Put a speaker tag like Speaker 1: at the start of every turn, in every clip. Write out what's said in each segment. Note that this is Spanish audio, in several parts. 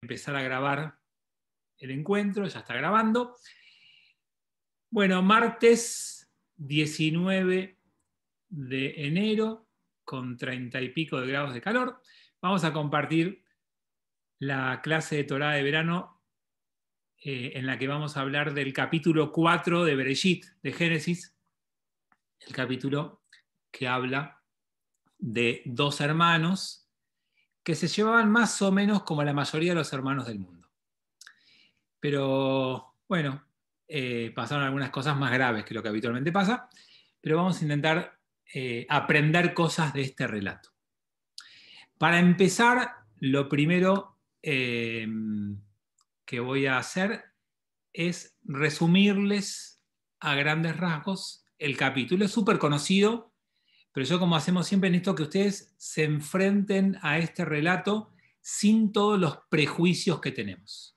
Speaker 1: empezar a grabar el encuentro, ya está grabando. Bueno, martes 19 de enero, con treinta y pico de grados de calor, vamos a compartir la clase de Torah de verano eh, en la que vamos a hablar del capítulo 4 de Berejit, de Génesis, el capítulo que habla de dos hermanos que se llevaban más o menos como la mayoría de los hermanos del mundo. Pero bueno, eh, pasaron algunas cosas más graves que lo que habitualmente pasa, pero vamos a intentar eh, aprender cosas de este relato. Para empezar, lo primero eh, que voy a hacer es resumirles a grandes rasgos el capítulo. Es súper conocido, pero yo, como hacemos siempre, necesito que ustedes se enfrenten a este relato sin todos los prejuicios que tenemos.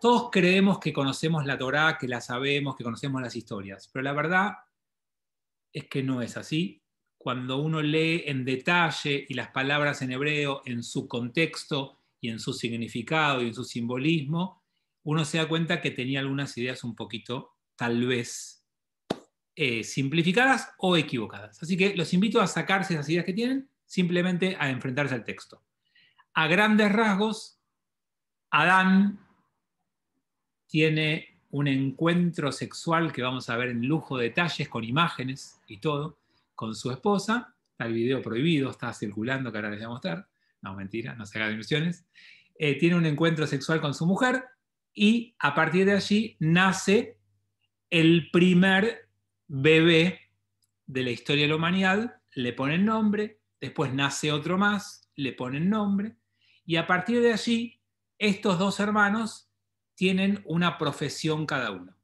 Speaker 1: Todos creemos que conocemos la Torá, que la sabemos, que conocemos las historias, pero la verdad es que no es así. Cuando uno lee en detalle y las palabras en hebreo en su contexto y en su significado y en su simbolismo, uno se da cuenta que tenía algunas ideas un poquito, tal vez, eh, simplificadas o equivocadas. Así que los invito a sacarse esas ideas que tienen, simplemente a enfrentarse al texto. A grandes rasgos, Adán tiene un encuentro sexual que vamos a ver en lujo de detalles, con imágenes y todo, con su esposa. Está el video prohibido, está circulando, que ahora les voy a mostrar. No, mentira, no se hagan ilusiones. Eh, tiene un encuentro sexual con su mujer y a partir de allí nace el primer bebé de la historia de la humanidad, le el nombre, después nace otro más, le ponen nombre, y a partir de allí, estos dos hermanos tienen una profesión cada uno.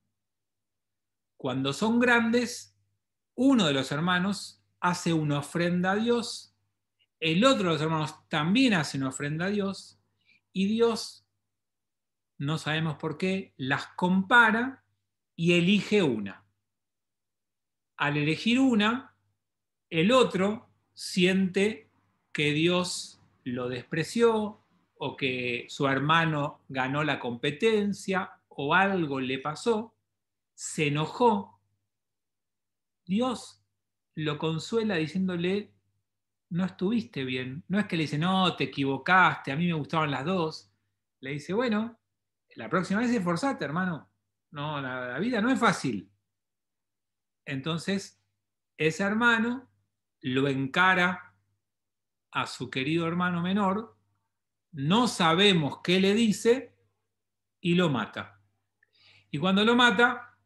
Speaker 1: Cuando son grandes, uno de los hermanos hace una ofrenda a Dios, el otro de los hermanos también hace una ofrenda a Dios, y Dios, no sabemos por qué, las compara y elige una al elegir una, el otro siente que Dios lo despreció o que su hermano ganó la competencia o algo le pasó, se enojó. Dios lo consuela diciéndole, no estuviste bien. No es que le dice, no, te equivocaste, a mí me gustaban las dos. Le dice, bueno, la próxima vez esforzate, hermano. No, la vida no es fácil. Entonces, ese hermano lo encara a su querido hermano menor, no sabemos qué le dice y lo mata. Y cuando lo mata,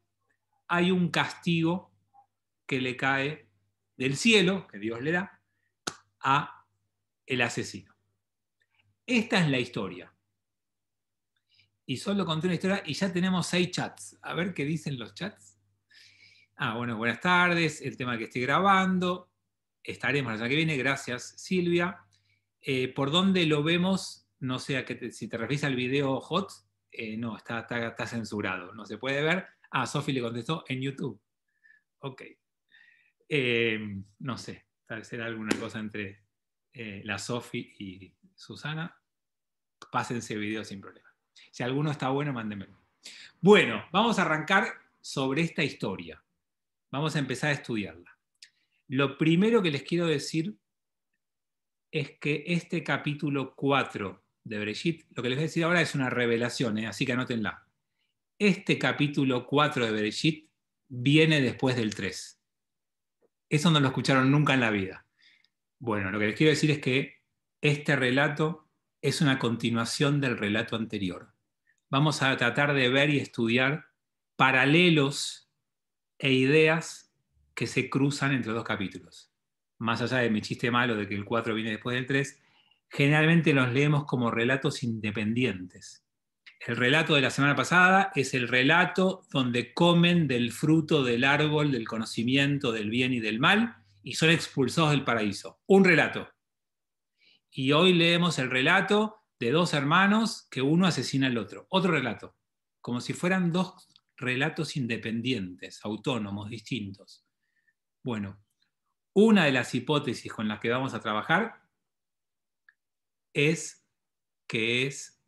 Speaker 1: hay un castigo que le cae del cielo, que Dios le da, a el asesino. Esta es la historia. Y solo conté una historia y ya tenemos seis chats. A ver qué dicen los chats. Ah, bueno, buenas tardes, el tema que estoy grabando, estaremos la semana que viene, gracias Silvia. Eh, ¿Por dónde lo vemos? No sé, que si te refieres al video hot, eh, no, está, está, censurado, no se puede ver. Ah, Sofi le contestó en YouTube. Ok. Eh, no sé, tal vez será alguna cosa entre la Sofi y Susana. Pásense video sin problema. Si alguno está bueno, mándenme Bueno, vamos a arrancar sobre esta historia. Vamos a empezar a estudiarla. Lo primero que les quiero decir es que este capítulo 4 de Berejit, lo que les voy a decir ahora es una revelación, ¿eh? así que anótenla. Este capítulo 4 de Berejit viene después del 3. Eso no lo escucharon nunca en la vida. Bueno, lo que les quiero decir es que este relato es una continuación del relato anterior. Vamos a tratar de ver y estudiar paralelos e ideas que se cruzan entre dos capítulos. Más allá de mi chiste malo de que el 4 viene después del 3, generalmente los leemos como relatos independientes. El relato de la semana pasada es el relato donde comen del fruto del árbol del conocimiento del bien y del mal y son expulsados del paraíso. Un relato. Y hoy leemos el relato de dos hermanos que uno asesina al otro. Otro relato. Como si fueran dos relatos independientes, autónomos, distintos. Bueno, una de las hipótesis con las que vamos a trabajar es que es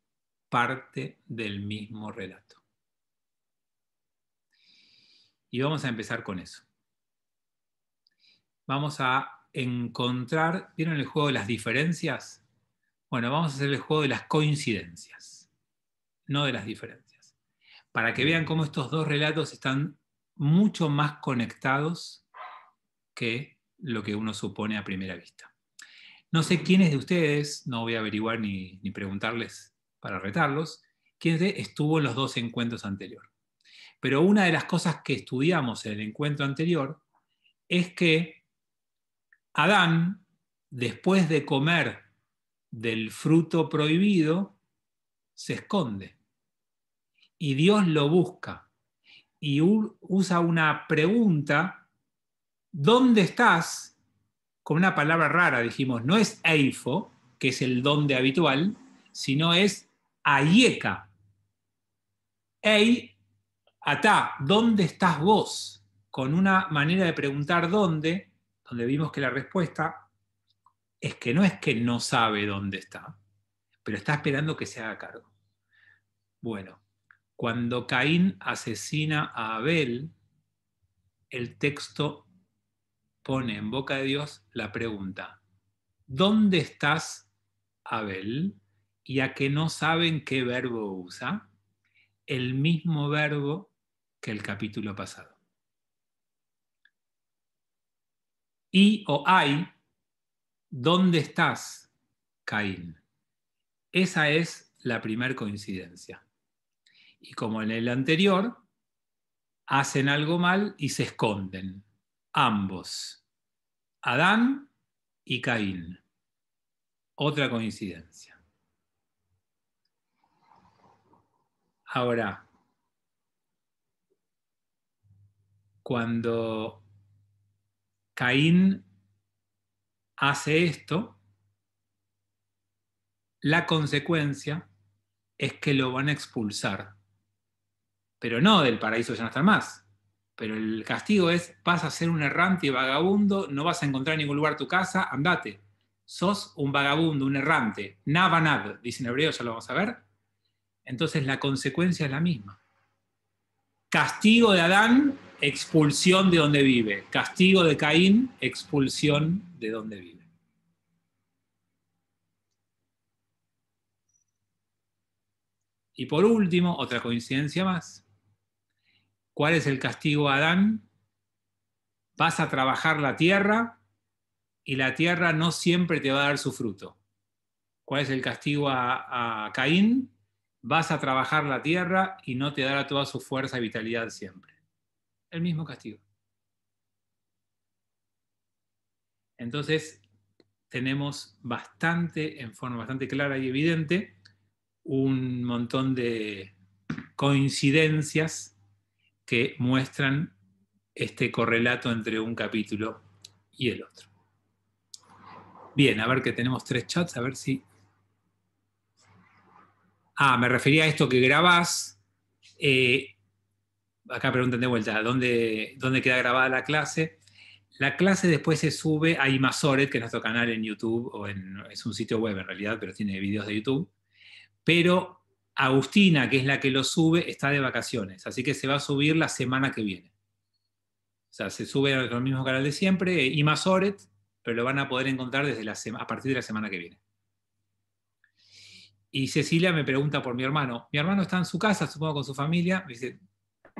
Speaker 1: parte del mismo relato. Y vamos a empezar con eso. Vamos a encontrar, ¿vieron el juego de las diferencias? Bueno, vamos a hacer el juego de las coincidencias, no de las diferencias para que vean cómo estos dos relatos están mucho más conectados que lo que uno supone a primera vista. No sé quiénes de ustedes, no voy a averiguar ni, preguntarles para retarlos, quién estuvo en los dos encuentros anteriores. Pero una de las cosas que estudiamos en el encuentro anterior es que Adán, después de comer del fruto prohibido, se esconde y Dios lo busca y usa una pregunta, ¿dónde estás? Con una palabra rara, dijimos, no es eifo, que es el dónde habitual, sino es ayeka. Ei, atá, ¿dónde estás vos? Con una manera de preguntar dónde, donde vimos que la respuesta es que no es que no sabe dónde está, pero está esperando que se haga cargo. Bueno, cuando Caín asesina a Abel, el texto pone en boca de Dios la pregunta, ¿dónde estás, Abel? Y a que no saben qué verbo usa, el mismo verbo que el capítulo pasado. Y o hay, ¿dónde estás, Caín? Esa es la primera coincidencia y como en el anterior, hacen algo mal y se esconden, ambos, Adán y Caín. Otra coincidencia. Ahora, cuando Caín hace esto, la consecuencia es que lo van a expulsar pero no del paraíso ya no está más. Pero el castigo es, vas a ser un errante y vagabundo, no vas a encontrar en ningún lugar tu casa, andate. Sos un vagabundo, un errante. nada, dice en hebreo, ya lo vamos a ver. Entonces la consecuencia es la misma. Castigo de Adán, expulsión de donde vive. Castigo de Caín, expulsión de donde vive. Y por último, otra coincidencia más. ¿Cuál es el castigo a Adán? Vas a trabajar la tierra y la tierra no siempre te va a dar su fruto. ¿Cuál es el castigo a, Caín? Vas a trabajar la tierra y no te dará toda su fuerza y vitalidad siempre. El mismo castigo. Entonces, tenemos bastante, en forma bastante clara y evidente, un montón de coincidencias que muestran este correlato entre un capítulo y el otro. Bien, a ver que tenemos tres chats, a ver si... Ah, me refería a esto que grabás. Eh, acá preguntan de vuelta, ¿dónde, ¿dónde queda grabada la clase? La clase después se sube a Imasoret, que es nuestro canal en YouTube, o es un sitio web en realidad, pero tiene videos de YouTube. Pero Agustina, que es la que lo sube, está de vacaciones, así que se va a subir la semana que viene. O sea, se sube al mismo canal de siempre, eh, y más Oret, pero lo van a poder encontrar desde la a partir de la semana que viene. Y Cecilia me pregunta por mi hermano. Mi hermano está en su casa, supongo, con su familia. Me dice,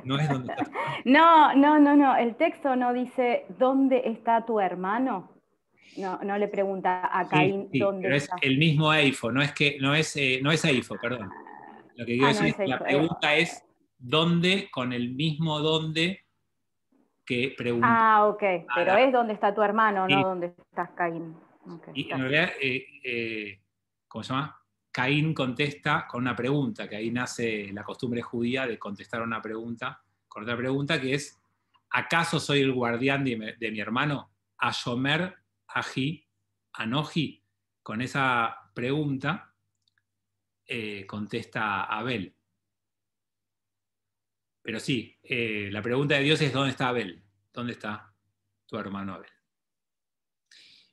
Speaker 1: no es donde está. No, no, no, no. El texto no dice dónde está tu hermano. No, no le pregunta a Caín dónde pero Es el mismo AIFO, no es que, no es, eh, no es AIFO, perdón. Lo que quiero ah, decir es que la pregunta es dónde con el mismo dónde que pregunta. Ah, ok, pero es dónde está tu hermano, no dónde estás Caín. y en realidad, eh, eh, ¿cómo se llama? Caín contesta con una pregunta, que ahí nace la costumbre judía de contestar una pregunta, con otra pregunta que es, ¿acaso soy el guardián de mi, de mi hermano? Ashomer ¿A Anoji. Con esa pregunta, eh, contesta Abel. Pero sí, eh, la pregunta de Dios es ¿dónde está Abel? ¿Dónde está tu hermano Abel?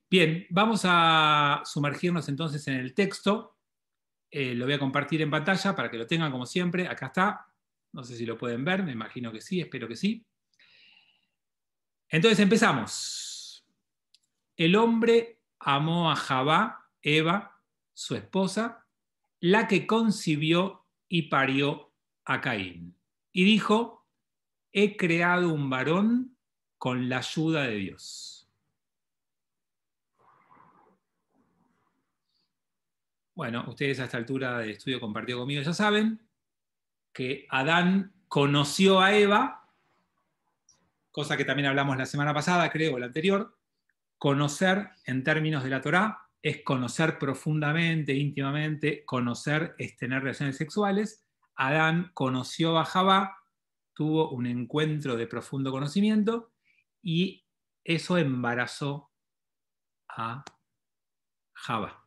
Speaker 1: Bien, vamos a sumergirnos entonces en el texto. Eh, lo voy a compartir en pantalla para que lo tengan como siempre. Acá está. No sé si lo pueden ver, me imagino que sí, espero que sí. Entonces empezamos. El hombre amó a Jabá, Eva, su esposa, la que concibió y parió a Caín. Y dijo, he creado un varón con la ayuda de Dios. Bueno, ustedes a esta altura del estudio compartido conmigo ya saben que Adán conoció a Eva, cosa que también hablamos la semana pasada, creo, o la anterior, conocer en términos de la Torá es conocer profundamente, íntimamente, conocer es este, tener relaciones sexuales. Adán conoció a Jabá, tuvo un encuentro de profundo conocimiento y eso embarazó a Jabá.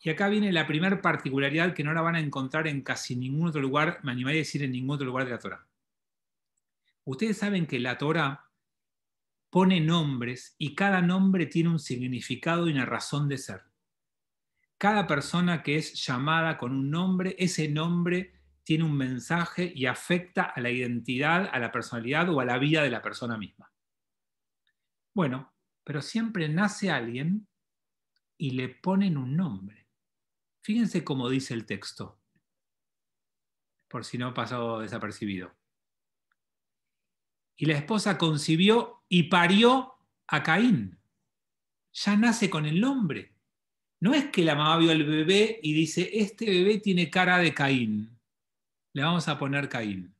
Speaker 1: Y acá viene la primera particularidad que no la van a encontrar en casi ningún otro lugar, me animaría a decir en ningún otro lugar de la Torah. Ustedes saben que la Torah pone nombres y cada nombre tiene un significado y una razón de ser. Cada persona que es llamada con un nombre, ese nombre tiene un mensaje y afecta a la identidad, a la personalidad o a la vida de la persona misma. Bueno, pero siempre nace alguien y le ponen un nombre. Fíjense cómo dice el texto, por si no pasado desapercibido y la esposa concibió y parió a Caín. Ya nace con el nombre. No es que la mamá vio el bebé y dice, este bebé tiene cara de Caín. Le vamos a poner Caín.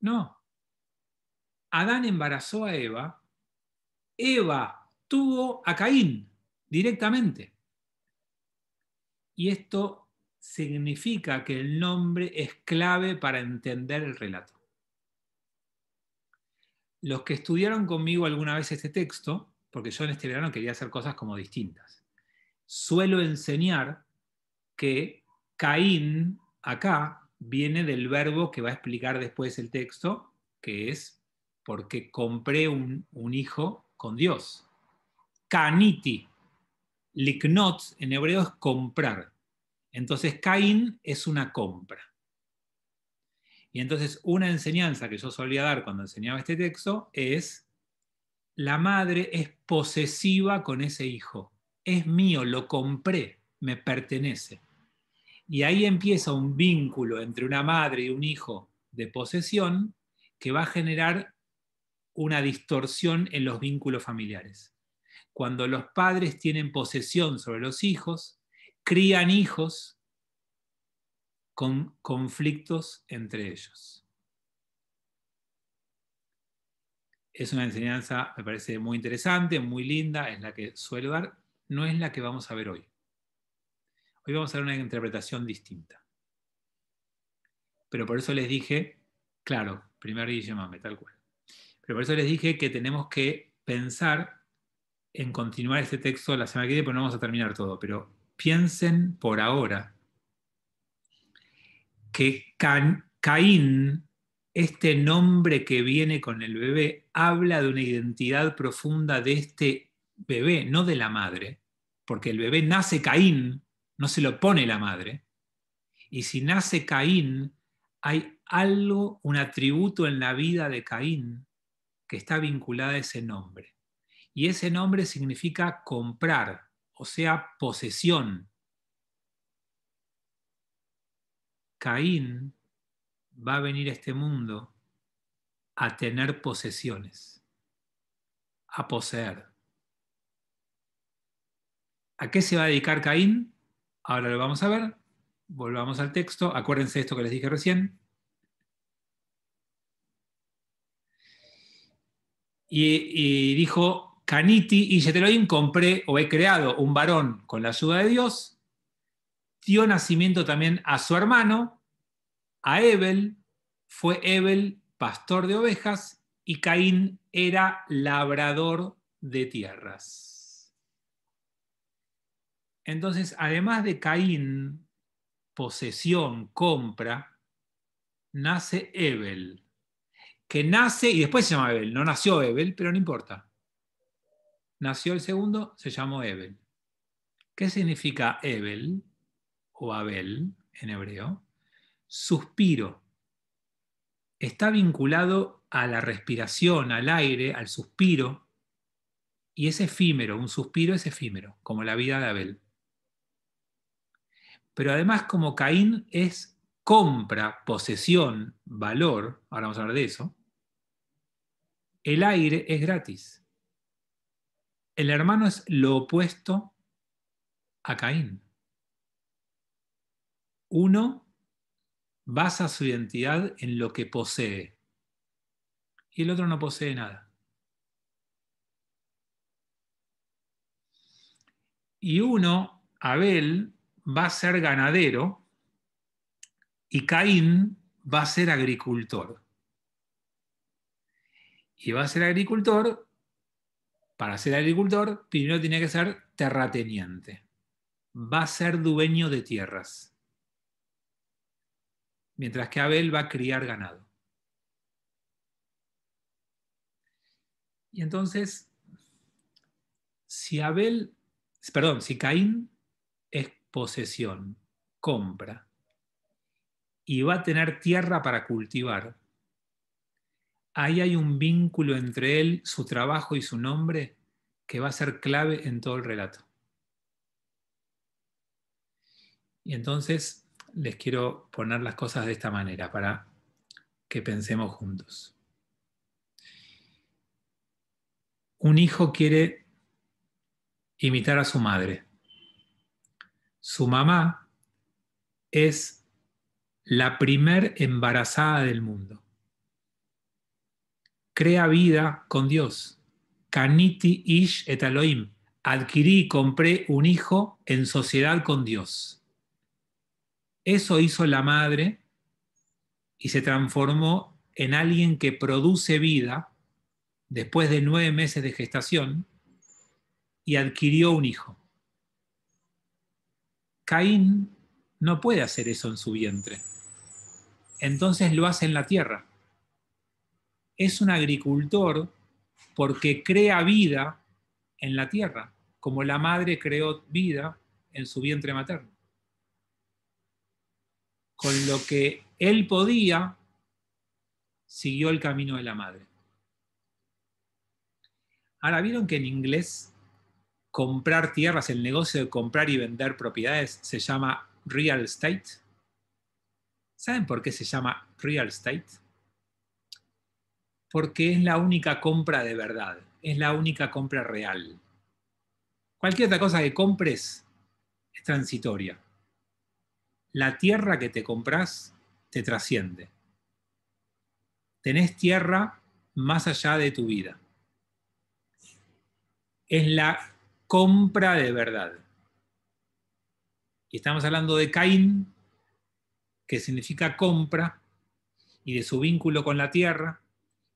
Speaker 1: No. Adán embarazó a Eva. Eva tuvo a Caín directamente. Y esto significa que el nombre es clave para entender el relato los que estudiaron conmigo alguna vez este texto, porque yo en este verano quería hacer cosas como distintas, suelo enseñar que Caín acá viene del verbo que va a explicar después el texto, que es porque compré un, hijo con Dios. Caniti, liknot en hebreo es comprar. Entonces Caín es una compra. Y entonces una enseñanza que yo solía dar cuando enseñaba este texto es, la madre es posesiva con ese hijo, es mío, lo compré, me pertenece. Y ahí empieza un vínculo entre una madre y un hijo de posesión que va a generar una distorsión en los vínculos familiares. Cuando los padres tienen posesión sobre los hijos, crían hijos con conflictos entre ellos. Es una enseñanza, me parece muy interesante, muy linda, es la que suelo dar, no es la que vamos a ver hoy. Hoy vamos a ver una interpretación distinta. Pero por eso les dije, claro, primer Guillemame, tal cual. Pero por eso les dije que tenemos que pensar en continuar este texto la semana que viene, porque no vamos a terminar todo, pero piensen por ahora que Caín, este nombre que viene con el bebé, habla de una identidad profunda de este bebé, no de la madre, porque el bebé nace Caín, no se lo pone la madre. Y si nace Caín, hay algo, un atributo en la vida de Caín que está vinculado a ese nombre. Y ese nombre significa comprar, o sea, posesión, Caín va a venir a este mundo a tener posesiones, a poseer. ¿A qué se va a dedicar Caín? Ahora lo vamos a ver. Volvamos al texto. Acuérdense esto que les dije recién. Y, dijo, Caniti y Yeteloim compré o he creado un varón con la ayuda de Dios dio nacimiento también a su hermano, a Ebel. Fue Ebel pastor de ovejas y Caín era labrador de tierras. Entonces, además de Caín, posesión, compra, nace Ebel, que nace, y después se llama Ebel, no nació Ebel, pero no importa. Nació el segundo, se llamó Ebel. ¿Qué significa Ebel? o Abel en hebreo, suspiro, está vinculado a la respiración, al aire, al suspiro, y es efímero, un suspiro es efímero, como la vida de Abel. Pero además como Caín es compra, posesión, valor, ahora vamos a hablar de eso, el aire es gratis. El hermano es lo opuesto a Caín. Uno basa su identidad en lo que posee y el otro no posee nada. Y uno, Abel, va a ser ganadero y Caín va a ser agricultor. Y va a ser agricultor, para ser agricultor, primero tiene que ser terrateniente. Va a ser dueño de tierras mientras que Abel va a criar ganado. Y entonces, si Abel, perdón, si Caín es posesión, compra, y va a tener tierra para cultivar, ahí hay un vínculo entre él, su trabajo y su nombre que va a ser clave en todo el relato. Y entonces les quiero poner las cosas de esta manera para que pensemos juntos. Un hijo quiere imitar a su madre. Su mamá es la primer embarazada del mundo. Crea vida con Dios. Kaniti ish et Adquirí, compré un hijo en sociedad con Dios. Eso hizo la madre y se transformó en alguien que produce vida después de nueve meses de gestación y adquirió un hijo. Caín no puede hacer eso en su vientre. Entonces lo hace en la tierra. Es un agricultor porque crea vida en la tierra, como la madre creó vida en su vientre materno con lo que él podía, siguió el camino de la madre. Ahora, ¿vieron que en inglés comprar tierras, el negocio de comprar y vender propiedades, se llama real estate? ¿Saben por qué se llama real estate? Porque es la única compra de verdad, es la única compra real. Cualquier otra cosa que compres es transitoria la tierra que te compras te trasciende. Tenés tierra más allá de tu vida. Es la compra de verdad. Y estamos hablando de Caín, que significa compra, y de su vínculo con la tierra,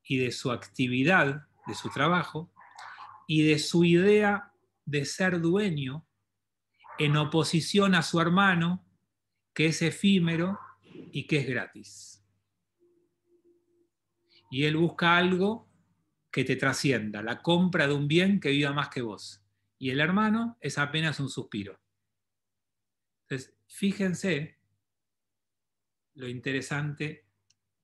Speaker 1: y de su actividad, de su trabajo, y de su idea de ser dueño en oposición a su hermano, que es efímero y que es gratis. Y Él busca algo que te trascienda, la compra de un bien que viva más que vos. Y el hermano es apenas un suspiro. Entonces, fíjense lo interesante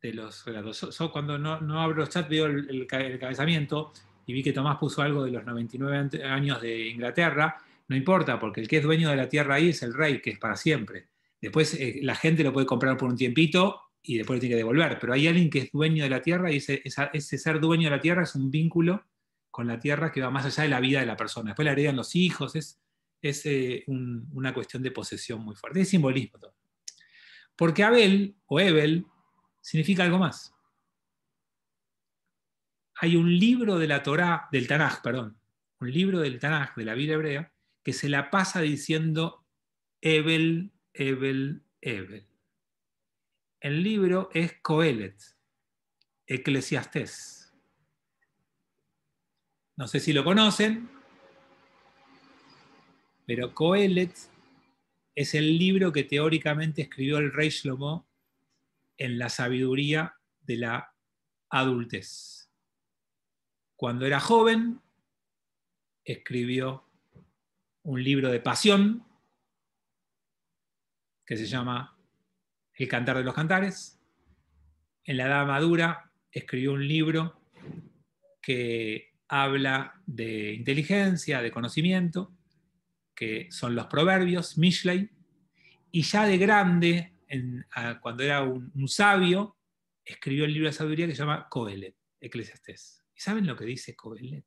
Speaker 1: de los relatos. Yo, cuando no, no, abro chat veo el, el, el, cabezamiento y vi que Tomás puso algo de los 99 años de Inglaterra. No importa, porque el que es dueño de la tierra ahí es el rey, que es para siempre. Después eh, la gente lo puede comprar por un tiempito y después lo tiene que devolver, pero hay alguien que es dueño de la tierra y ese, ser dueño de la tierra es un vínculo con la tierra que va más allá de la vida de la persona. Después la heredan los hijos, es, eh, una cuestión de posesión muy fuerte, es simbolismo todo. Porque Abel o Ebel significa algo más. Hay un libro de la Torá, del Tanaj, perdón, un libro del Tanaj, de la Biblia hebrea, que se la pasa diciendo Ebel Ebel Evel. El libro es Coelet, Eclesiastés. No sé si lo conocen, pero Coelet es el libro que teóricamente escribió el rey Shlomo en la sabiduría de la adultez. Cuando era joven, escribió un libro de pasión que se llama El Cantar de los Cantares. En la Edad Madura escribió un libro que habla de inteligencia, de conocimiento, que son los proverbios, Mishlei, y ya de grande, en, cuando era un, sabio, escribió el libro de sabiduría que se llama Coelet, Eclesiastés. ¿Y saben lo que dice Coelet?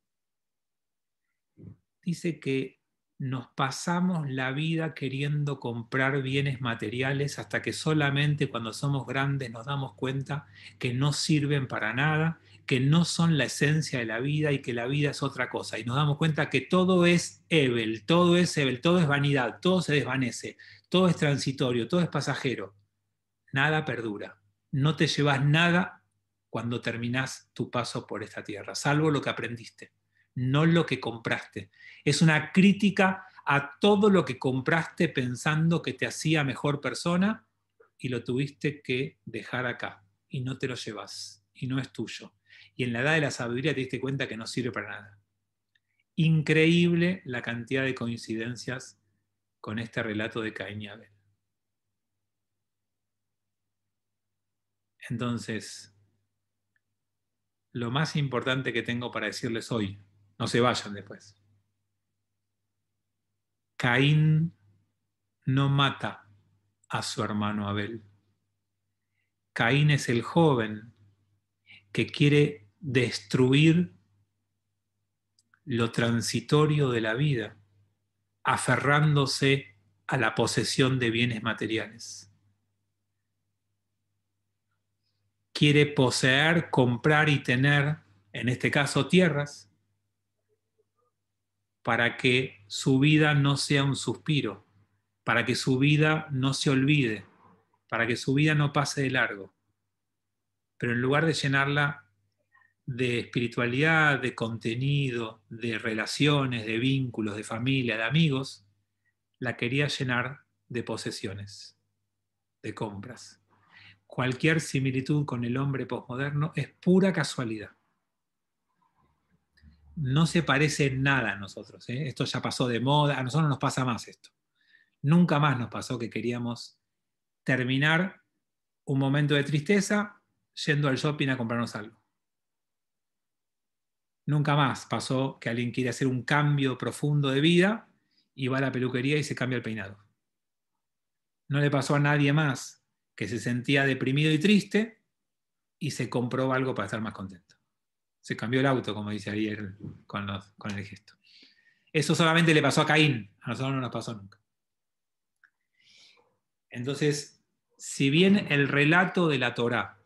Speaker 1: Dice que nos pasamos la vida queriendo comprar bienes materiales hasta que solamente cuando somos grandes nos damos cuenta que no sirven para nada, que no son la esencia de la vida y que la vida es otra cosa. Y nos damos cuenta que todo es Ebel, todo es Ebel, todo es vanidad, todo se desvanece, todo es transitorio, todo es pasajero. Nada perdura. No te llevas nada cuando terminás tu paso por esta tierra, salvo lo que aprendiste no lo que compraste. Es una crítica a todo lo que compraste pensando que te hacía mejor persona y lo tuviste que dejar acá y no te lo llevas y no es tuyo. Y en la edad de la sabiduría te diste cuenta que no sirve para nada. Increíble la cantidad de coincidencias con este relato de Caín y Abel. Entonces, lo más importante que tengo para decirles hoy no se vayan después. Caín no mata a su hermano Abel. Caín es el joven que quiere destruir lo transitorio de la vida, aferrándose a la posesión de bienes materiales. Quiere poseer, comprar y tener, en este caso, tierras, para que su vida no sea un suspiro, para que su vida no se olvide, para que su vida no pase de largo. Pero en lugar de llenarla de espiritualidad, de contenido, de relaciones, de vínculos, de familia, de amigos, la quería llenar de posesiones, de compras. Cualquier similitud con el hombre posmoderno es pura casualidad no se parece nada a nosotros. ¿eh? Esto ya pasó de moda, a nosotros no nos pasa más esto. Nunca más nos pasó que queríamos terminar un momento de tristeza yendo al shopping a comprarnos algo. Nunca más pasó que alguien quiere hacer un cambio profundo de vida y va a la peluquería y se cambia el peinado. No le pasó a nadie más que se sentía deprimido y triste y se compró algo para estar más contento. Se cambió el auto, como dice ahí, con, con el gesto. Eso solamente le pasó a Caín, a nosotros no nos pasó nunca. Entonces, si bien el relato de la Torá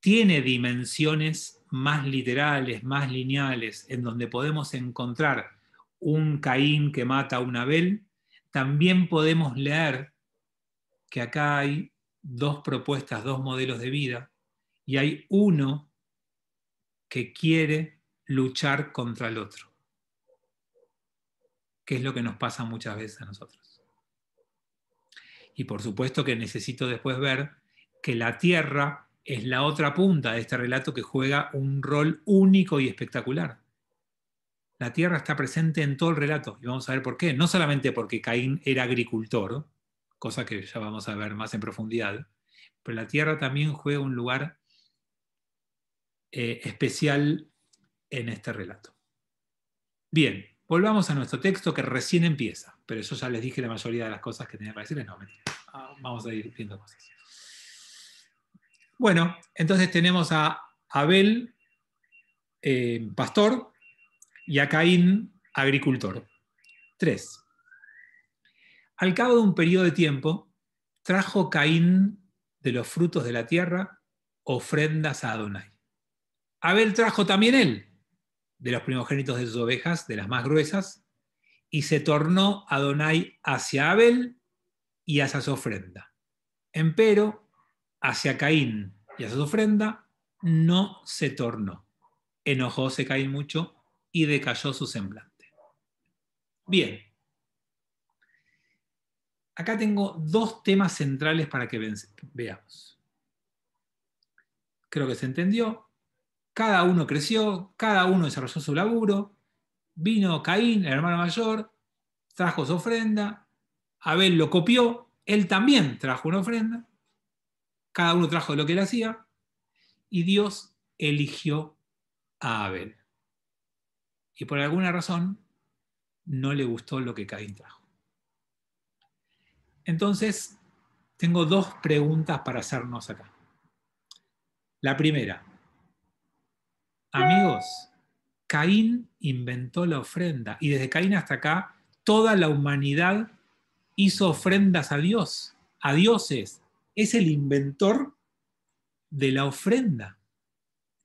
Speaker 1: tiene dimensiones más literales, más lineales, en donde podemos encontrar un Caín que mata a un Abel, también podemos leer que acá hay dos propuestas, dos modelos de vida, y hay uno que quiere luchar contra el otro, que es lo que nos pasa muchas veces a nosotros. Y por supuesto que necesito después ver que la Tierra es la otra punta de este relato que juega un rol único y espectacular. La tierra está presente en todo el relato y vamos a ver por qué. No solamente porque Caín era agricultor, cosa que ya vamos a ver más en profundidad, pero la tierra también juega un lugar eh, especial en este relato. Bien, volvamos a nuestro texto que recién empieza, pero yo ya les dije la mayoría de las cosas que tenía para decirles, no, ah, Vamos a ir viendo cosas. Bueno, entonces tenemos a Abel, eh, pastor, y a Caín, agricultor. Tres Al cabo de un periodo de tiempo, trajo Caín de los frutos de la tierra ofrendas a Adonai. Abel trajo también él de los primogénitos de sus ovejas, de las más gruesas, y se tornó Adonai hacia Abel y hacia su ofrenda. Empero, hacia Caín y hacia su ofrenda, no se tornó. Enojóse Caín mucho y decayó su semblante. Bien. Acá tengo dos temas centrales para que veamos. Creo que se entendió cada uno creció, cada uno desarrolló su laburo, vino Caín, el hermano mayor, trajo su ofrenda, Abel lo copió, él también trajo una ofrenda, cada uno trajo lo que él hacía, y Dios eligió a Abel. Y por alguna razón no le gustó lo que Caín trajo. Entonces, tengo dos preguntas para hacernos acá. La primera, Amigos, Caín inventó la ofrenda y desde Caín hasta acá toda la humanidad hizo ofrendas a Dios, a dioses. Es el inventor de la ofrenda.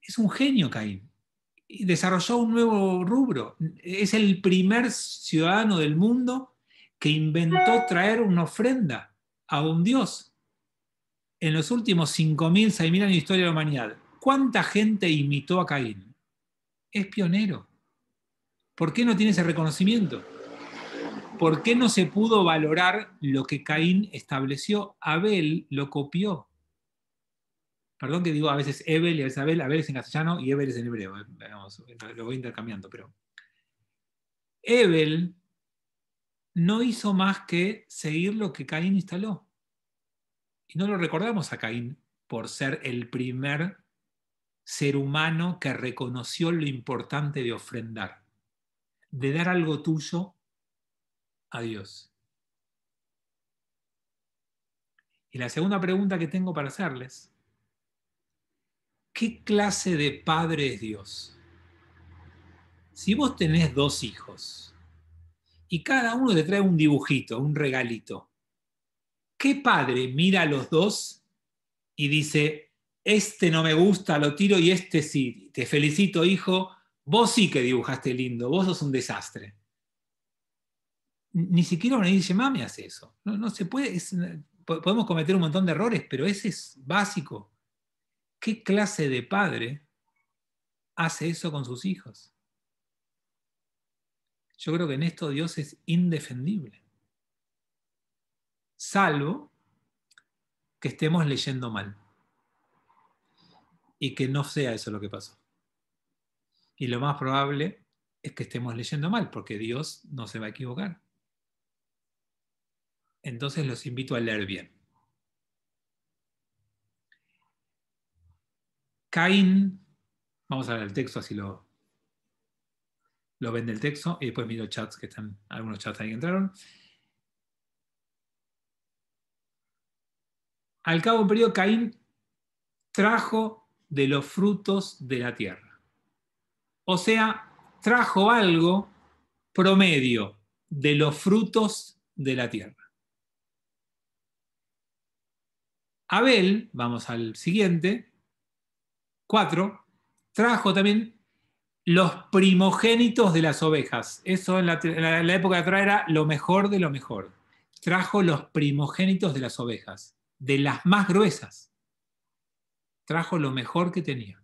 Speaker 1: Es un genio Caín. Y desarrolló un nuevo rubro. Es el primer ciudadano del mundo que inventó traer una ofrenda a un dios. En los últimos 5.000, 6.000 años de historia de la humanidad, ¿Cuánta gente imitó a Caín? Es pionero. ¿Por qué no tiene ese reconocimiento? ¿Por qué no se pudo valorar lo que Caín estableció? Abel lo copió. Perdón que digo a veces Ebel y a veces Abel. Abel es en castellano y Ebel es en hebreo. Eh, lo voy intercambiando, pero. Ebel no hizo más que seguir lo que Caín instaló. Y no lo recordamos a Caín por ser el primer ser humano que reconoció lo importante de ofrendar, de dar algo tuyo a Dios. Y la segunda pregunta que tengo para hacerles, ¿qué clase de padre es Dios? Si vos tenés dos hijos y cada uno te trae un dibujito, un regalito, ¿qué padre mira a los dos y dice, este no me gusta, lo tiro y este sí. Te felicito, hijo, vos sí que dibujaste lindo, vos sos un desastre. Ni siquiera una dice, mami, hace eso. No, se puede, podemos cometer un montón de errores, pero ese es básico. ¿Qué clase de padre hace eso con sus hijos? Yo creo que en esto Dios es indefendible. Salvo que estemos leyendo mal y que no sea eso lo que pasó. Y lo más probable es que estemos leyendo mal, porque Dios no se va a equivocar. Entonces los invito a leer bien. Caín, vamos a ver el texto, así lo, lo ven del texto, y después miro chats que están, algunos chats ahí entraron. Al cabo de un periodo, Caín trajo de los frutos de la tierra. O sea, trajo algo promedio de los frutos de la tierra. Abel, vamos al siguiente, 4, trajo también los primogénitos de las ovejas. Eso en la, la época de atrás era lo mejor de lo mejor. Trajo los primogénitos de las ovejas, de las más gruesas. Trajo lo mejor que tenía.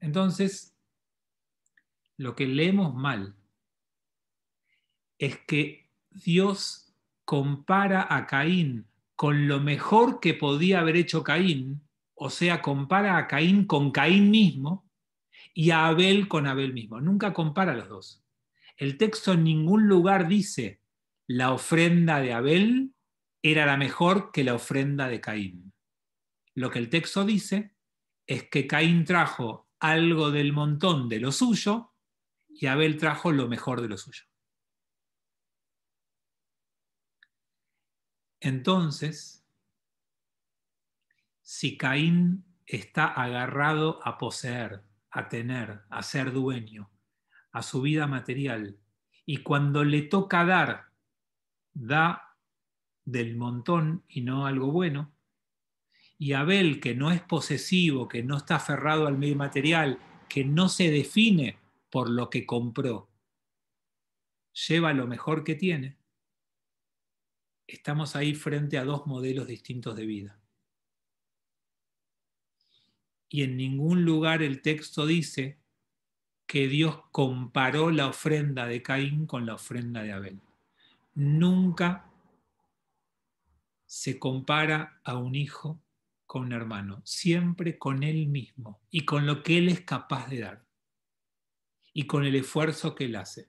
Speaker 1: Entonces, lo que leemos mal es que Dios compara a Caín con lo mejor que podía haber hecho Caín, o sea, compara a Caín con Caín mismo y a Abel con Abel mismo. Nunca compara los dos. El texto en ningún lugar dice la ofrenda de Abel era la mejor que la ofrenda de Caín. Lo que el texto dice es que Caín trajo algo del montón de lo suyo y Abel trajo lo mejor de lo suyo. Entonces, si Caín está agarrado a poseer, a tener, a ser dueño, a su vida material, y cuando le toca dar, da del montón y no algo bueno. Y Abel, que no es posesivo, que no está aferrado al medio material, que no se define por lo que compró, lleva lo mejor que tiene. Estamos ahí frente a dos modelos distintos de vida. Y en ningún lugar el texto dice que Dios comparó la ofrenda de Caín con la ofrenda de Abel. Nunca se compara a un hijo con un hermano, siempre con él mismo y con lo que él es capaz de dar y con el esfuerzo que él hace.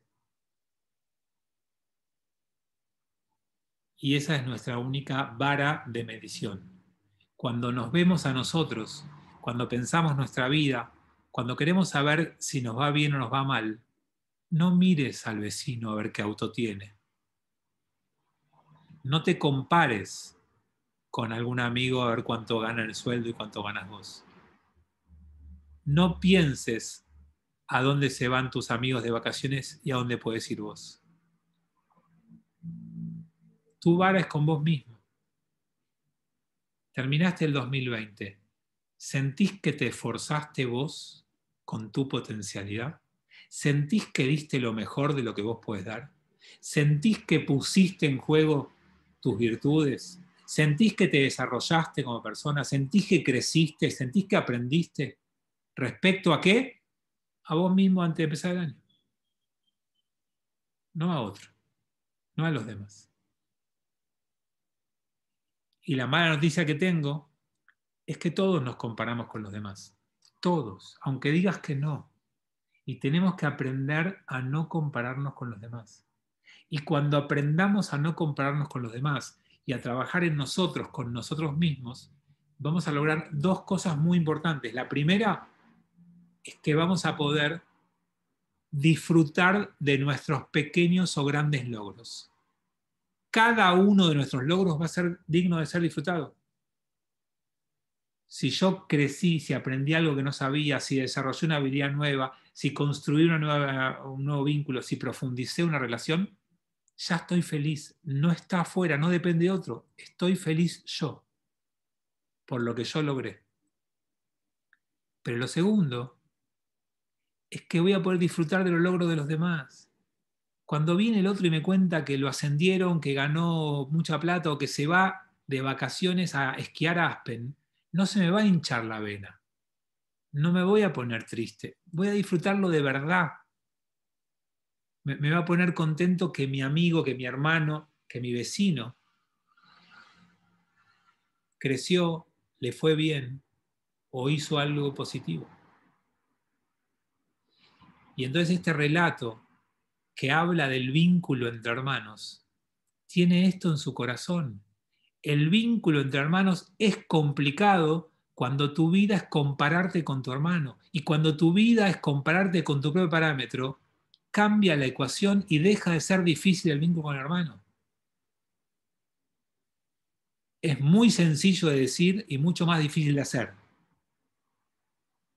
Speaker 1: Y esa es nuestra única vara de medición. Cuando nos vemos a nosotros, cuando pensamos nuestra vida, cuando queremos saber si nos va bien o nos va mal, no mires al vecino a ver qué auto tiene. No te compares con algún amigo a ver cuánto gana el sueldo y cuánto ganas vos. No pienses a dónde se van tus amigos de vacaciones y a dónde puedes ir vos. Tu vara es con vos mismo. Terminaste el 2020. ¿Sentís que te esforzaste vos con tu potencialidad? ¿Sentís que diste lo mejor de lo que vos puedes dar? ¿Sentís que pusiste en juego tus virtudes, ¿Sentís que te desarrollaste como persona? ¿Sentís que creciste? ¿Sentís que aprendiste? ¿Respecto a qué? A vos mismo antes de empezar el año. No a otro. No a los demás. Y la mala noticia que tengo es que todos nos comparamos con los demás. Todos, aunque digas que no. Y tenemos que aprender a no compararnos con los demás. Y cuando aprendamos a no compararnos con los demás y a trabajar en nosotros, con nosotros mismos, vamos a lograr dos cosas muy importantes. La primera es que vamos a poder disfrutar de nuestros pequeños o grandes logros. Cada uno de nuestros logros va a ser digno de ser disfrutado. Si yo crecí, si aprendí algo que no sabía, si desarrollé una habilidad nueva, si construí una nueva, un nuevo vínculo, si profundicé una relación, ya estoy feliz, no está afuera, no depende de otro, estoy feliz yo, por lo que yo logré. Pero lo segundo es que voy a poder disfrutar de los logros de los demás. Cuando viene el otro y me cuenta que lo ascendieron, que ganó mucha plata o que se va de vacaciones a esquiar a Aspen, no se me va a hinchar la vena. No me voy a poner triste. Voy a disfrutarlo de verdad, me, va a poner contento que mi amigo, que mi hermano, que mi vecino creció, le fue bien o hizo algo positivo. Y entonces este relato que habla del vínculo entre hermanos tiene esto en su corazón. El vínculo entre hermanos es complicado cuando tu vida es compararte con tu hermano y cuando tu vida es compararte con tu propio parámetro, cambia la ecuación y deja de ser difícil el vínculo con el hermano. Es muy sencillo de decir y mucho más difícil de hacer.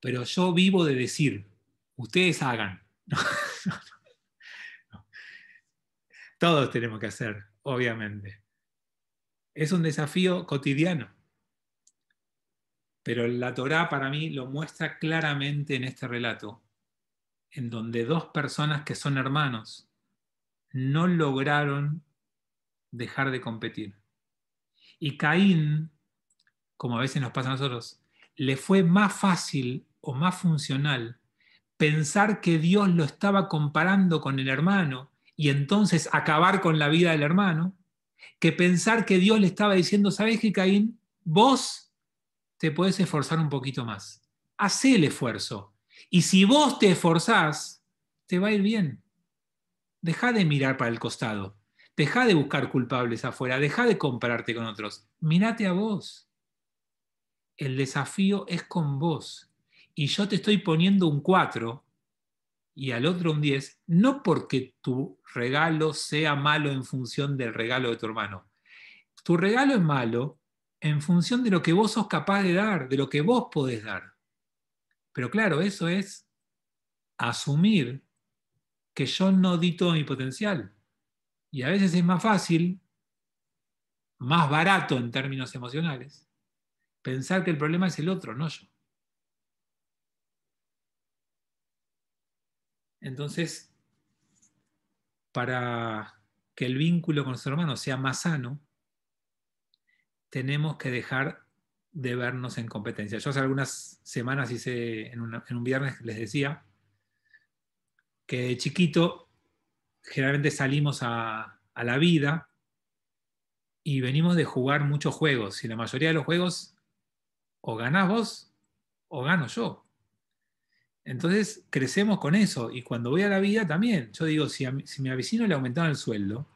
Speaker 1: Pero yo vivo de decir, ustedes hagan. Todos tenemos que hacer, obviamente. Es un desafío cotidiano. Pero la Torá para mí lo muestra claramente en este relato en donde dos personas que son hermanos no lograron dejar de competir. Y Caín, como a veces nos pasa a nosotros, le fue más fácil o más funcional pensar que Dios lo estaba comparando con el hermano y entonces acabar con la vida del hermano, que pensar que Dios le estaba diciendo, ¿sabes qué, Caín? Vos te puedes esforzar un poquito más. Hacé el esfuerzo y si vos te esforzás, te va a ir bien. Deja de mirar para el costado. Deja de buscar culpables afuera. Deja de compararte con otros. Mírate a vos. El desafío es con vos. Y yo te estoy poniendo un 4 y al otro un 10, no porque tu regalo sea malo en función del regalo de tu hermano. Tu regalo es malo en función de lo que vos sos capaz de dar, de lo que vos podés dar. Pero claro, eso es asumir que yo no di todo mi potencial. Y a veces es más fácil, más barato en términos emocionales, pensar que el problema es el otro, no yo. Entonces, para que el vínculo con los hermano sea más sano, tenemos que dejar de vernos en competencia. Yo hace algunas semanas hice, en, un viernes les decía, que de chiquito generalmente salimos a, la vida y venimos de jugar muchos juegos y la mayoría de los juegos o ganás vos o gano yo. Entonces crecemos con eso y cuando voy a la vida también, yo digo, si a, si mi vecino le aumentaron el sueldo,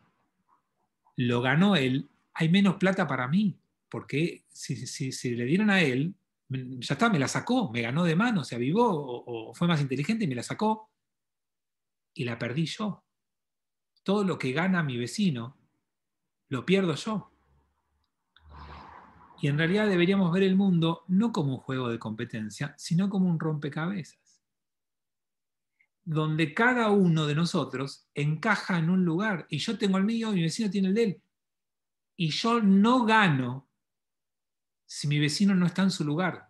Speaker 1: lo ganó él, hay menos plata para mí porque si, le dieron a él, mm, ya está, me la sacó, me ganó de mano, se avivó o, fue más inteligente y me la sacó. Y la perdí yo. Todo lo que gana mi vecino, lo pierdo yo. Y en realidad deberíamos ver el mundo no como un juego de competencia, sino como un rompecabezas, donde cada uno de nosotros encaja en un lugar y yo tengo el mío mi vecino tiene el de él. Y yo no gano si mi vecino no está en su lugar?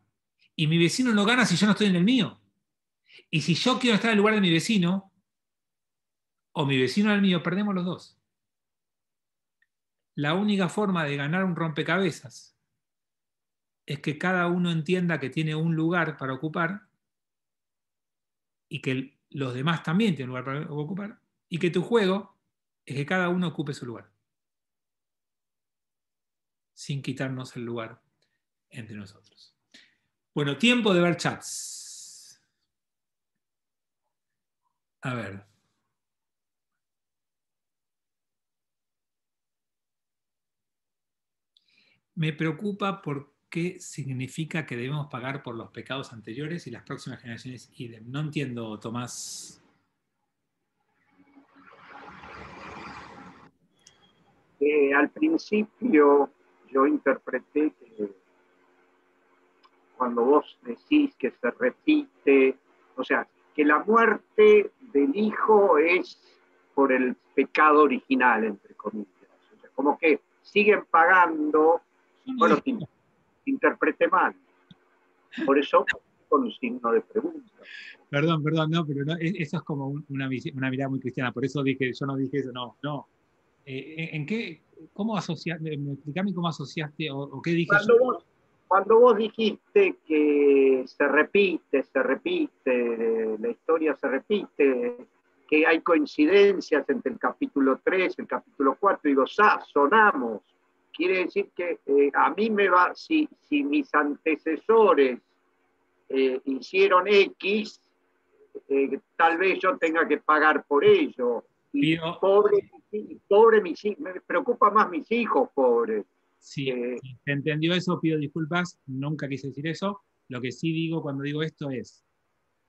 Speaker 1: Y mi vecino no gana si yo no estoy en el mío. Y si yo quiero estar en el lugar de mi vecino, o mi vecino en el mío, perdemos los dos. La única forma de ganar un rompecabezas es que cada uno entienda que tiene un lugar para ocupar y que los demás también tienen un lugar para ocupar y que tu juego es que cada uno ocupe su lugar sin quitarnos el lugar entre nosotros. Bueno, tiempo de ver chats. A ver. Me preocupa por qué significa que debemos pagar por los pecados anteriores y las próximas generaciones idem. No entiendo, Tomás. Eh, al principio yo interpreté que cuando vos decís que se repite, o sea, que la muerte del hijo es por el pecado original, entre comillas. O como que siguen pagando, bueno, se interprete mal. Por eso con un signo de pregunta. Perdón, perdón, no, pero no, e, eso es como una, mirada muy cristiana, por eso dije, yo no dije eso, no, no. Eh, ¿En qué, cómo asociaste, me explicame cómo asociaste o, qué dijiste? Cuando vos dijiste que se repite, se repite, la historia se repite, que hay coincidencias entre el capítulo 3, el capítulo 4, y los sonamos. Quiere decir que eh, a mí me va, si, mis antecesores eh, hicieron X, eh, tal vez yo tenga que pagar por ello. Y pobre, pobre mis, me preocupa más mis hijos pobres. Si eh, entendió eso, pido disculpas, nunca quise decir eso. Lo que sí digo cuando digo esto es,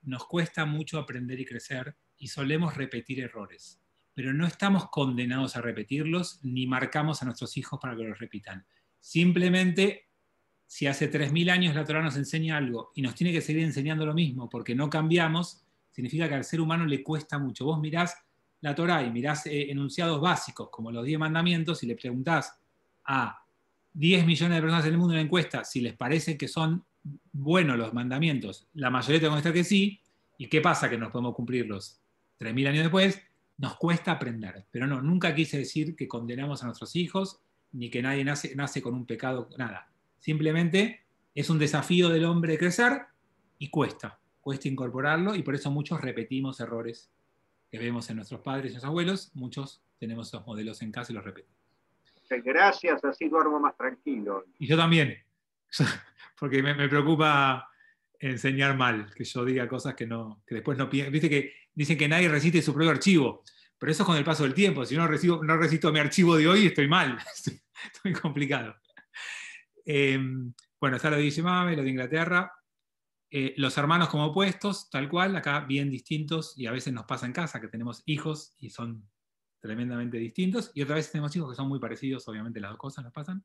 Speaker 1: nos cuesta mucho aprender y crecer y solemos repetir errores, pero no estamos condenados a repetirlos ni marcamos a nuestros hijos para que los repitan. Simplemente, si hace 3.000 años la Torah nos enseña algo y nos tiene que seguir enseñando lo mismo porque no cambiamos, significa que al ser humano le cuesta mucho. Vos mirás la Torah y mirás eh, enunciados básicos como los 10 mandamientos y le preguntás a 10 millones de personas en el mundo en la encuesta si les parece que son buenos los mandamientos, la mayoría te contesta que sí, ¿y qué pasa que nos podemos cumplirlos 3.000 años después? Nos cuesta aprender, pero no, nunca quise decir que condenamos a nuestros hijos ni que nadie nace, con un pecado, nada. Simplemente es un desafío del hombre crecer y cuesta, cuesta incorporarlo y por eso muchos repetimos errores que vemos en nuestros padres y en nuestros abuelos, muchos tenemos esos modelos en casa y los repetimos. Gracias, así duermo más tranquilo. Y yo también, porque me, preocupa enseñar mal, que yo diga cosas que, no, después no piden. Viste que dicen que nadie resiste su propio archivo, pero eso es con el paso del tiempo. Si no, recibo, no resisto mi archivo de hoy, estoy mal. estoy complicado. Em, bueno, está lo de Mame, lo de Inglaterra. Eh, los hermanos como opuestos, tal cual, acá bien distintos, y a veces nos pasa en casa que tenemos hijos y son tremendamente distintos, y otra vez tenemos hijos que son muy parecidos, obviamente las dos cosas nos pasan.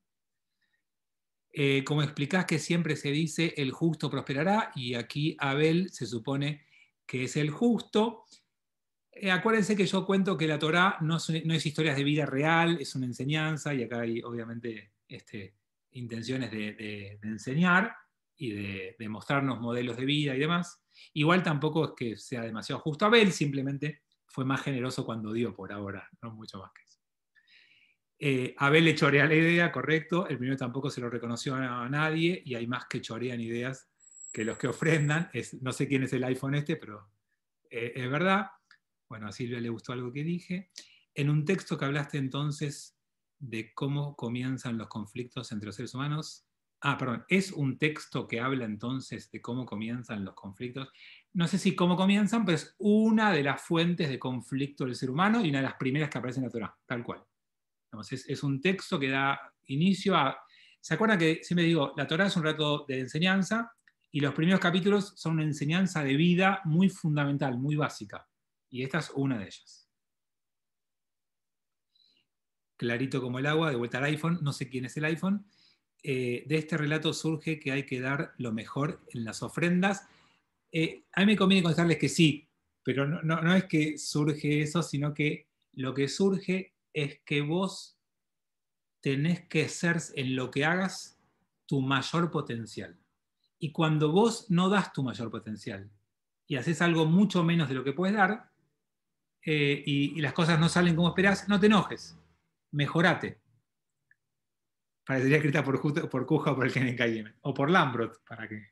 Speaker 1: Eh, como explicás que siempre se dice el justo prosperará, y aquí Abel se supone que es el justo. Eh, acuérdense que yo cuento que la Torá no, no es, historias de vida real, es una enseñanza, y acá hay obviamente este, intenciones de, enseñar y de, de mostrarnos modelos de vida y demás. Igual tampoco es que sea demasiado justo Abel, simplemente fue más generoso cuando dio por ahora, no mucho más que eso. Eh, Abel le chorea la idea, correcto, el primero tampoco se lo reconoció a nadie y hay más que chorean ideas que los que ofrendan. no sé quién es el iPhone este, pero eh, es verdad. Bueno, a Silvia le gustó algo que dije. En un texto que hablaste entonces de cómo comienzan los conflictos entre los seres humanos. Ah, perdón, es un texto que habla entonces de cómo comienzan los conflictos no sé si cómo comienzan, pero es una de las fuentes de conflicto del ser humano y una de las primeras que aparece en la Torah, tal cual. es un texto que da inicio a... ¿Se acuerdan que siempre digo, la Torah es un rato de enseñanza y los primeros capítulos son una enseñanza de vida muy fundamental, muy básica? Y esta es una de ellas. Clarito como el agua, de vuelta al iPhone, no sé quién es el iPhone. Eh, de este relato surge que hay que dar lo mejor en las ofrendas eh, a mí me conviene contestarles que sí, pero no, es que surge eso, sino que lo que surge es que vos tenés que ser en lo que hagas tu mayor potencial. Y cuando vos no das tu mayor potencial y haces algo mucho menos de lo que puedes dar, eh, y, las cosas no salen como esperás, no te enojes, mejorate. Parecería escrita por, por o por el o por Lambrot, para que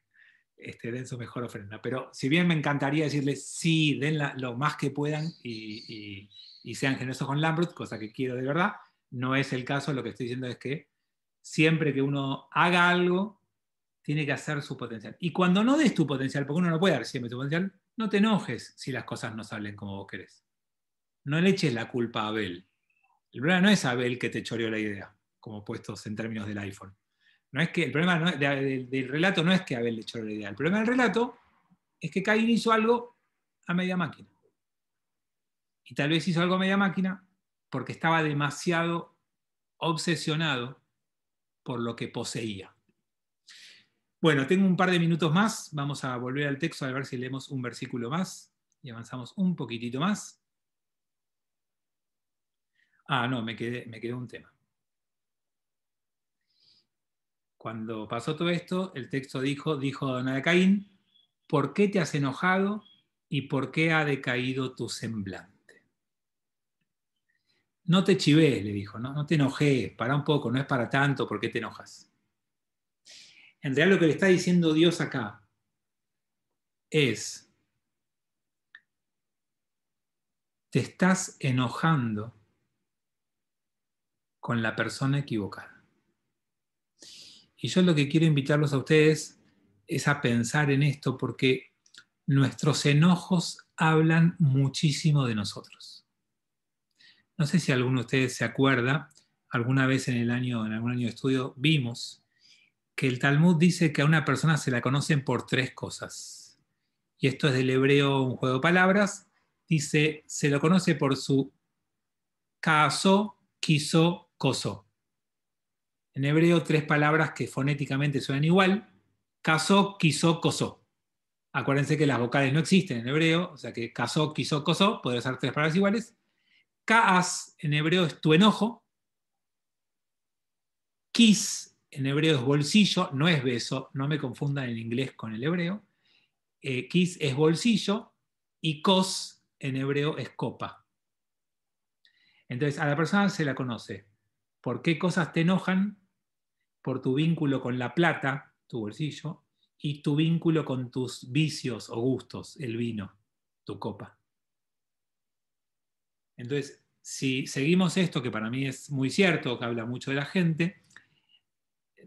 Speaker 1: este, den su mejor ofrenda. Pero si bien me encantaría decirles, sí, den lo más que puedan y, sean generosos con Lambert, cosa que quiero de verdad, no es el caso, lo que estoy diciendo es que siempre que uno haga algo, tiene que hacer su potencial. Y cuando no des tu potencial, porque uno no puede dar siempre tu potencial, no te enojes si las cosas no salen como vos querés. No le eches la culpa a Abel. El problema no es Abel que te choreó la idea, como puestos en términos del iPhone. No es que, el problema del relato no es que Abel le echó la idea. El problema del relato es que Caín hizo algo a media máquina. Y tal vez hizo algo a media máquina porque estaba demasiado obsesionado por lo que poseía. Bueno, tengo un par de minutos más. Vamos a volver al texto a ver si leemos un versículo más y avanzamos un poquitito más. Ah, no, me quedé, me quedé un tema cuando pasó todo esto, el texto dijo, dijo don a Caín, ¿por qué te has enojado y por qué ha decaído tu semblante? No te chives, le dijo, no, no te enojes, para un poco, no es para tanto, ¿por qué te enojas? En realidad lo que le está diciendo Dios acá es, te estás enojando con la persona equivocada. Y yo lo que quiero invitarlos a ustedes es a pensar en esto porque nuestros enojos hablan muchísimo de nosotros. No sé si alguno de ustedes se acuerda, alguna vez en el año en algún año de estudio vimos que el Talmud dice que a una persona se la conocen por tres cosas. Y esto es del hebreo un juego de palabras, dice se lo conoce por su caso, quiso, coso en hebreo tres palabras que fonéticamente suenan igual, Casó, quiso, cosó. Acuérdense que las vocales no existen en hebreo, o sea que casó, quiso, cosó. podría ser tres palabras iguales. Kaas en hebreo es tu enojo. Quis, en hebreo es bolsillo, no es beso, no me confundan el inglés con el hebreo. Eh, es bolsillo y cos, en hebreo es copa. Entonces a la persona se la conoce. ¿Por qué cosas te enojan? por tu vínculo con la plata, tu bolsillo, y tu vínculo con tus vicios o gustos, el vino, tu copa. Entonces, si seguimos esto, que para mí es muy cierto, que habla mucho de la gente,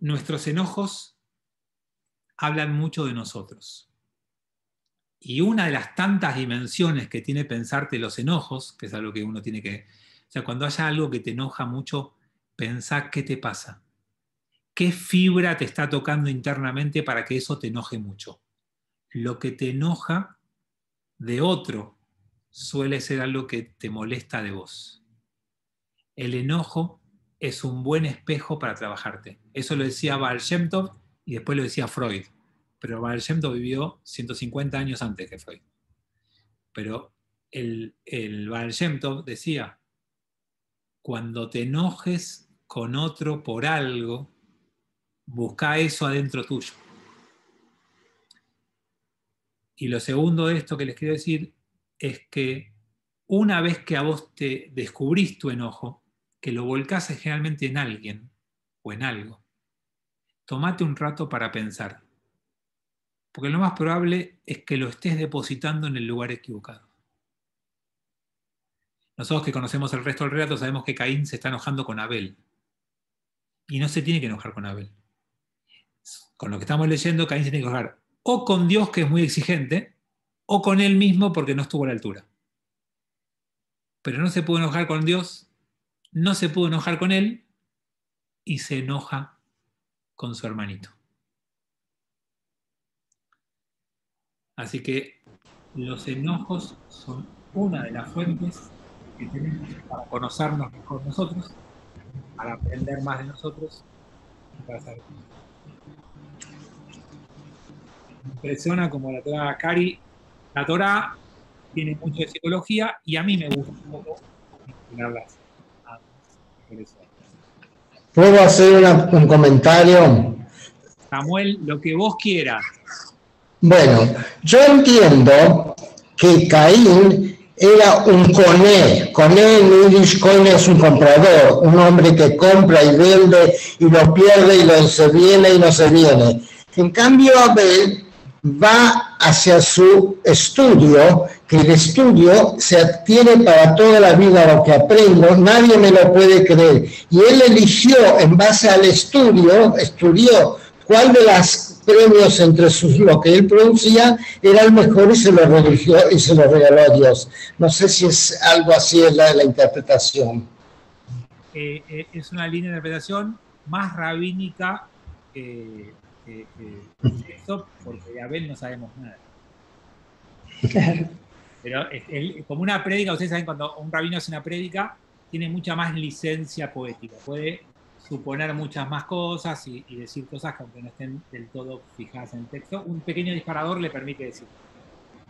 Speaker 1: nuestros enojos hablan mucho de nosotros. Y una de las tantas dimensiones que tiene pensarte los enojos, que es algo que uno tiene que... O sea, cuando haya algo que te enoja mucho, pensá qué te pasa. ¿Qué fibra te está tocando internamente para que eso te enoje mucho? Lo que te enoja de otro suele ser algo que te molesta de vos. El enojo es un buen espejo para trabajarte. Eso lo decía Baal y después lo decía Freud. Pero Baal vivió 150 años antes que Freud. Pero el, el decía, cuando te enojes con otro por algo, Busca eso adentro tuyo. Y lo segundo de esto que les quiero decir es que una vez que a vos te descubrís tu enojo, que lo volcás generalmente en alguien o en algo, tomate un rato para pensar. Porque lo más probable es que lo estés depositando en el lugar equivocado. Nosotros que conocemos el resto del relato sabemos que Caín se está enojando con Abel. Y no se tiene que enojar con Abel con lo que estamos leyendo, Caín se tiene que enojar o con Dios, que es muy exigente, o con él mismo porque no estuvo a la altura. Pero no se pudo enojar con Dios, no se pudo enojar con él y se enoja con su hermanito. Así que los enojos son una de las fuentes que tenemos para conocernos mejor nosotros, para aprender más de nosotros y para impresiona como la Torah Cari. La Torah tiene mucho de psicología y a mí me gusta un poco ah, ¿Puedo hacer un comentario? Samuel, lo que vos quieras. Bueno, yo entiendo que Caín era un coné. Coné en English, coné es un comprador, un hombre que compra y vende y lo pierde y lo se viene y no se viene. En cambio, Abel va hacia su estudio, que el estudio se adquiere para toda la vida lo que aprendo, nadie me lo puede creer. Y él eligió en base al estudio, estudió cuál de las premios entre sus, lo que él producía era el mejor y se lo, religió, y se lo regaló a Dios. No sé si es algo así es la, la interpretación. Eh, eh, es una línea de interpretación más rabínica eh, que, porque de Abel no sabemos nada. Pero como una prédica, ustedes saben, cuando un rabino hace una prédica, tiene mucha más licencia poética, puede suponer muchas más cosas y, decir cosas que aunque no estén del todo fijadas en el texto, un pequeño disparador le permite decir.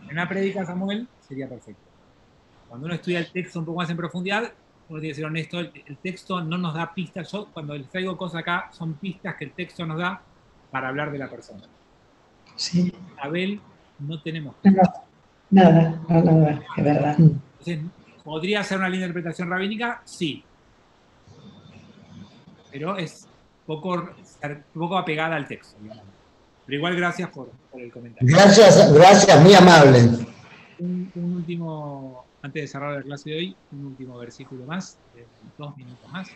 Speaker 1: En una prédica, Samuel, sería perfecto. Cuando uno estudia el texto un poco más en profundidad, uno tiene que ser honesto, el, texto no nos da pistas. Yo cuando les traigo cosas acá, son pistas que el texto nos da para hablar de la persona. Sí. Abel no tenemos.
Speaker 2: Nada, nada, nada, es verdad.
Speaker 1: Entonces, ¿podría ser una de interpretación rabínica? Sí. Pero es poco, poco apegada al texto. Pero igual gracias por, el comentario. Gracias, gracias, muy amable. Un, último, antes de cerrar la clase de hoy, un último versículo más, dos minutos más.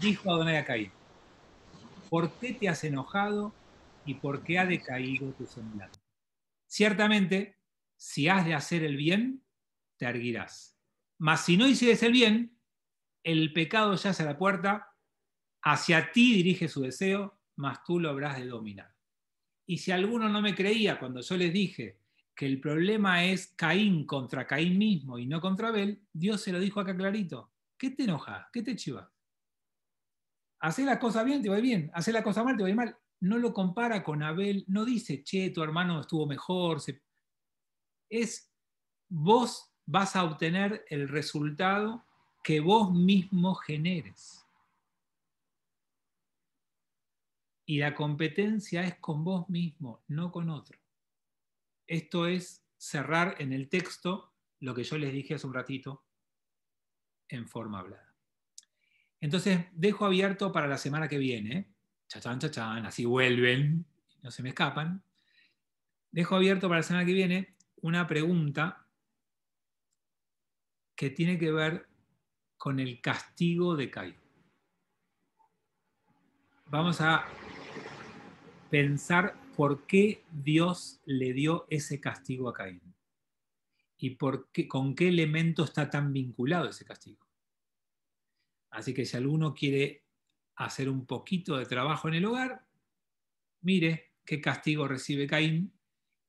Speaker 1: Dijo Adonai Acay, ¿Por qué te has enojado y por qué ha decaído tu semblante? Ciertamente, si has de hacer el bien, te erguirás. Mas si no hicieres el bien, el pecado ya a la puerta, hacia ti dirige su deseo, mas tú lo habrás de dominar. Y si alguno no me creía cuando yo les dije que el problema es Caín contra Caín mismo y no contra Abel, Dios se lo dijo acá clarito. ¿Qué te enoja? ¿Qué te chiva? hace la cosa bien, te va bien, hace la cosa mal, te va mal. No lo compara con Abel, no dice, che, tu hermano estuvo mejor. Es, vos vas a obtener el resultado que vos mismo generes. Y la competencia es con vos mismo, no con otro. Esto es cerrar en el texto lo que yo les dije hace un ratito en forma hablada. Entonces, dejo abierto para la semana que viene, chachán, chachán, así vuelven, no se me escapan. Dejo abierto para la semana que viene una pregunta que tiene que ver con el castigo de Caín. Vamos a pensar por qué Dios le dio ese castigo a Caín y por qué, con qué elemento está tan vinculado ese castigo. Así que si alguno quiere hacer un poquito de trabajo en el hogar, mire qué castigo recibe Caín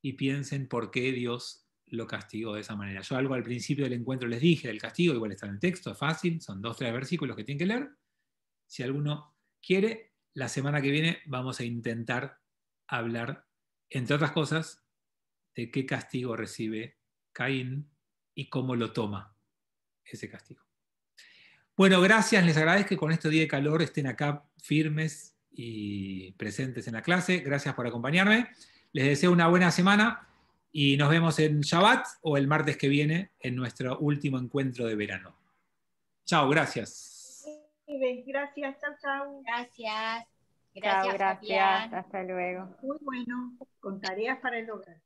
Speaker 1: y piensen por qué Dios lo castigó de esa manera. Yo algo al principio del encuentro les dije del castigo, igual está en el texto, es fácil, son dos, tres versículos que tienen que leer. Si alguno quiere, la semana que viene vamos a intentar hablar, entre otras cosas, de qué castigo recibe Caín y cómo lo toma ese castigo. Bueno, gracias, les agradezco que con este día de calor estén acá firmes y presentes en la clase. Gracias por acompañarme. Les deseo una buena semana y nos vemos en Shabbat o el martes que viene en nuestro último encuentro de verano. Chao, gracias. Gracias, chao, chao. Gracias.
Speaker 2: Gracias, gracias.
Speaker 1: Hasta luego. Muy bueno, con tareas para el lugar.